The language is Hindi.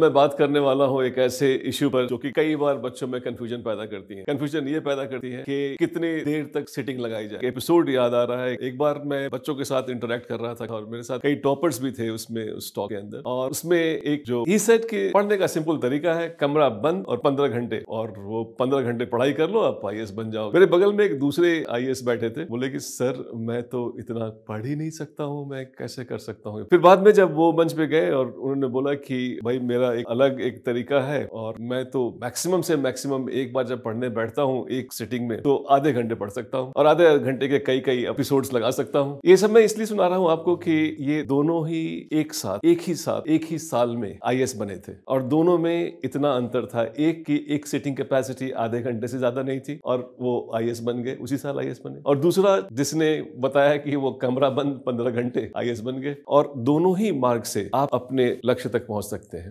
मैं बात करने वाला हूँ एक ऐसे इश्यू पर जो कि कई बार बच्चों में कंफ्यूजन पैदा करती है कंफ्यूजन ये पैदा करती है कि कितनी देर तक सिटिंग लगाई जाए एपिसोड याद आ रहा है एक बार मैं बच्चों के साथ इंटरेक्ट कर रहा था और मेरे साथ कई टॉपर्स भी थे उसमें उस टॉक के अंदर और उसमें एक जो ई सेट के पढ़ने का सिंपल तरीका है कमरा बंद और पंद्रह घंटे और वो पंद्रह घंटे पढ़ाई कर लो आप आई बन जाओ मेरे बगल में एक दूसरे आई बैठे थे बोले की सर मैं तो इतना पढ़ ही नहीं सकता हूँ मैं कैसे कर सकता हूँ फिर बाद में जब वो मंच पे गए और उन्होंने बोला की भाई मेरा मेरा एक अलग एक तरीका है और मैं तो मैक्सिमम से मैक्सिमम एक बार जब पढ़ने बैठता हूँ एक सिटिंग में तो आधे घंटे पढ़ सकता हूँ और आधे घंटे के कई कई एपिसोड्स लगा सकता हूँ ये सब मैं इसलिए सुना रहा हूँ आपको कि ये दोनों ही एक साथ एक ही साथ एक ही साल में आई बने थे और दोनों में इतना अंतर था एक की एक सिटिंग कैपेसिटी आधे घंटे से ज्यादा नहीं थी और वो आई बन गए उसी साल आई बने और दूसरा जिसने बताया कि वो कमरा बंद पंद्रह घंटे आई बन गए और दोनों ही मार्ग से आप अपने लक्ष्य तक पहुंच सकते हैं